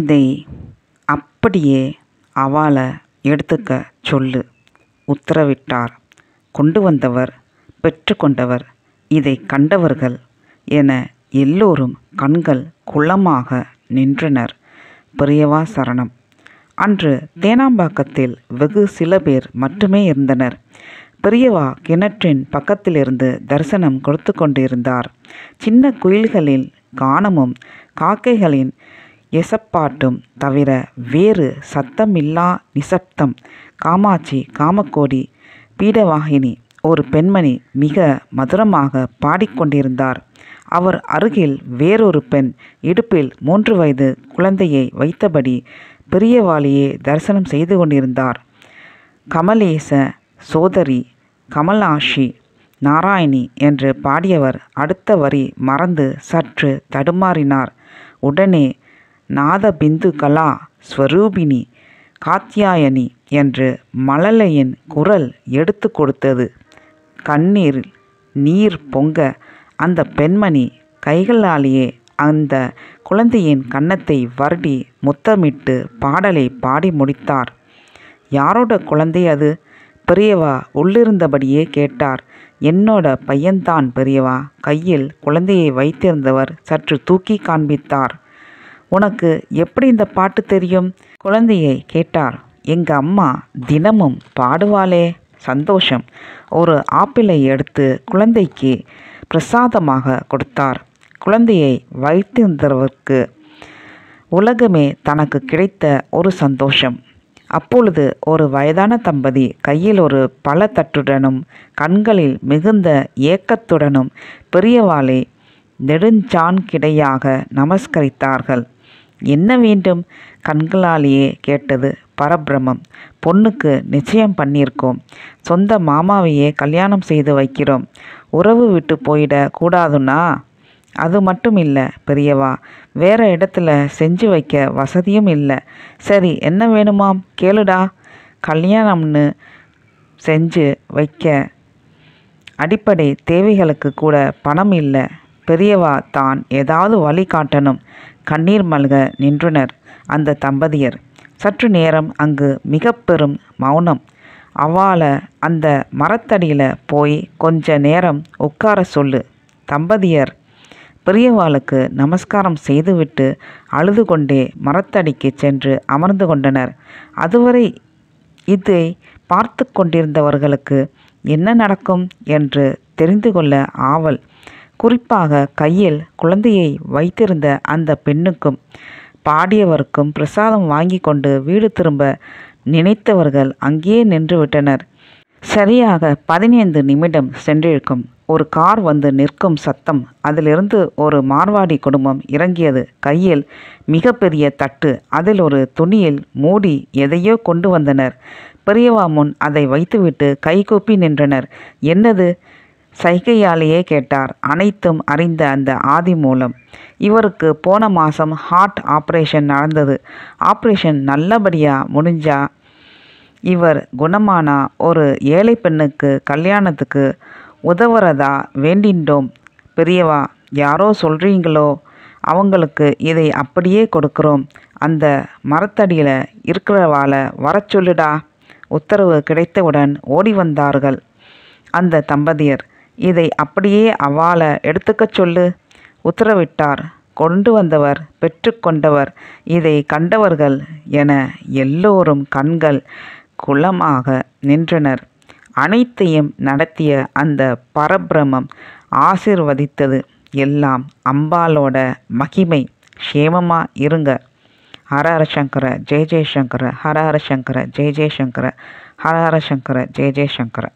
இதை அப்படியே அவளை எடுத்துக்க சொல்லு உத்தரவிட்டார் கொண்டு வந்தவர் பெற்றுக்கொண்டவர் இதை கண்டவர்கள் என எல்லோரும் கண்கள் குளமாக நின்றனர் பெரியவா சரணம் அன்று தேனாம்பாக்கத்தில் வெகு சில பேர் மட்டுமே இருந்தனர் பெரியவா கிணற்றின் பக்கத்திலிருந்து தரிசனம் கொடுத்து கொண்டிருந்தார் சின்ன குயில்களில் கானமும் காக்கைகளின் எசப்பாட்டும் தவிர வேறு சத்தமில்லா நிசப்தம் காமாட்சி காமக்கோடி பீடவாகினி ஒரு பெண்மணி மிக மதுரமாக பாடிக்கொண்டிருந்தார் அவர் அருகில் வேறொரு பெண் இடுப்பில் மூன்று வயது குழந்தையை வைத்தபடி பெரியவாளியை தரிசனம் செய்து கொண்டிருந்தார் கமலேச சோதரி கமலாஷி நாராயணி என்று பாடியவர் அடுத்த வரி மறந்து சற்று தடுமாறினார் உடனே நாதபிந்து கலா ஸ்வரூபினி காத்தியாயனி என்று மழலையின் குரல் எடுத்து கொடுத்தது கண்ணீரில் நீர் பொங்க அந்த பெண்மணி கைகளாலேயே அந்த குழந்தையின் கன்னத்தை வருடி முத்தமிட்டு பாடலை பாடி முடித்தார் யாரோட குழந்தை அது பெரியவா உள்ளிருந்தபடியே கேட்டார் என்னோட பையன்தான் பெரியவா கையில் குழந்தையை வைத்திருந்தவர் சற்று தூக்கி காண்பித்தார் உனக்கு எப்படி இந்த பாட்டு தெரியும் குழந்தையை கேட்டார் எங்கள் அம்மா தினமும் பாடுவாளே சந்தோஷம் ஒரு ஆப்பிளை எடுத்து குழந்தைக்கு பிரசாதமாக கொடுத்தார் குழந்தையை வைத்திருந்தவருக்கு உலகமே தனக்கு கிடைத்த ஒரு சந்தோஷம் அப்பொழுது ஒரு வயதான தம்பதி கையில் ஒரு தட்டுடனும் கண்களில் மிகுந்த ஏக்கத்துடனும் பெரியவாளை நெடுஞ்சான் கிடையாக நமஸ்கரித்தார்கள் என்ன வேண்டும் கண்களாலேயே கேட்டது பரபிரமம் பொண்ணுக்கு நிச்சயம் பண்ணியிருக்கோம் சொந்த மாமாவையே கல்யாணம் செய்து வைக்கிறோம் உறவு விட்டு போயிட கூடாதுன்னா அது மட்டும் இல்லை பெரியவா வேறு இடத்துல செஞ்சு வைக்க வசதியும் இல்லை சரி என்ன வேணுமாம் கேளுடா கல்யாணம்னு செஞ்சு வைக்க அடிப்படை தேவைகளுக்கு கூட பணம் இல்லை பெரியவா தான் ஏதாவது வழி காட்டணும் கண்ணீர் மல்க நின்றனர் அந்த தம்பதியர் சற்று நேரம் அங்கு மிக பெரும் மௌனம் அவால அந்த மரத்தடியில் போய் கொஞ்ச நேரம் உட்கார சொல்லு தம்பதியர் பெரியவாளுக்கு நமஸ்காரம் செய்துவிட்டு அழுது கொண்டே மரத்தடிக்கு சென்று அமர்ந்து கொண்டனர் அதுவரை இதை பார்த்து கொண்டிருந்தவர்களுக்கு என்ன நடக்கும் என்று தெரிந்து கொள்ள ஆவல் குறிப்பாக கையில் குழந்தையை வைத்திருந்த அந்த பெண்ணுக்கும் பாடியவருக்கும் பிரசாதம் வாங்கி கொண்டு வீடு திரும்ப நினைத்தவர்கள் அங்கேயே நின்றுவிட்டனர் சரியாக பதினைந்து நிமிடம் சென்றிருக்கும் ஒரு கார் வந்து நிற்கும் சத்தம் அதிலிருந்து ஒரு மார்வாடி குடும்பம் இறங்கியது கையில் மிகப்பெரிய தட்டு அதில் ஒரு துணியில் மூடி எதையோ கொண்டு வந்தனர் பெரியவா முன் அதை வைத்துவிட்டு கைகூப்பி நின்றனர் என்னது சைகையாலேயே கேட்டார் அனைத்தும் அறிந்த அந்த ஆதி மூலம் இவருக்கு போன மாதம் ஹார்ட் ஆப்ரேஷன் நடந்தது ஆப்ரேஷன் நல்லபடியாக முடிஞ்சா இவர் குணமானா ஒரு ஏழை பெண்ணுக்கு கல்யாணத்துக்கு உதவுறதா வேண்டின்றோம் பெரியவா யாரோ சொல்கிறீங்களோ அவங்களுக்கு இதை அப்படியே கொடுக்குறோம் அந்த மரத்தடியில் இருக்கிறவால வர சொல்லுடா உத்தரவு கிடைத்தவுடன் ஓடி வந்தார்கள் அந்த தம்பதியர் இதை அப்படியே அவால எடுத்துக்கச் சொல்லு உத்தரவிட்டார் கொண்டு வந்தவர் பெற்றுக்கொண்டவர் இதை கண்டவர்கள் என எல்லோரும் கண்கள் குளமாக நின்றனர் அனைத்தையும் நடத்திய அந்த பரபிரமம் ஆசிர்வதித்தது எல்லாம் அம்பாலோட மகிமை க்ஷேமமாக இருங்க ஹரஹர சங்கர ஜெய ஜெயசங்கர ஹரஹர சங்கர ஜெய ஜெயசங்கர ஹர ஹர சங்கர ஜெய ஜெயசங்கர